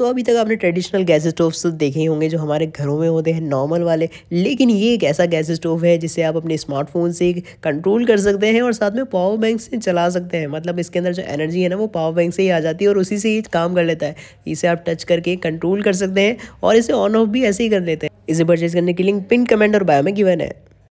तो अभी तक आपने ट्रेडिशनल गैस स्टोव तो देखे ही होंगे जो हमारे घरों में होते हैं नॉर्मल वाले लेकिन ये एक ऐसा गैस स्टोव है जिसे आप अपने स्मार्टफोन से कंट्रोल कर सकते हैं और साथ में पावर बैंक से चला सकते हैं मतलब इसके अंदर जो एनर्जी है ना वो पावर बैंक से ही आ जाती है और उसी से ही काम कर लेता है इसे आप टच करके कंट्रोल कर सकते हैं और इसे ऑन ऑफ भी ऐसे ही कर लेते हैं इसे परचेज करने की लिंक पिन कमेंट और बायो में गिवन है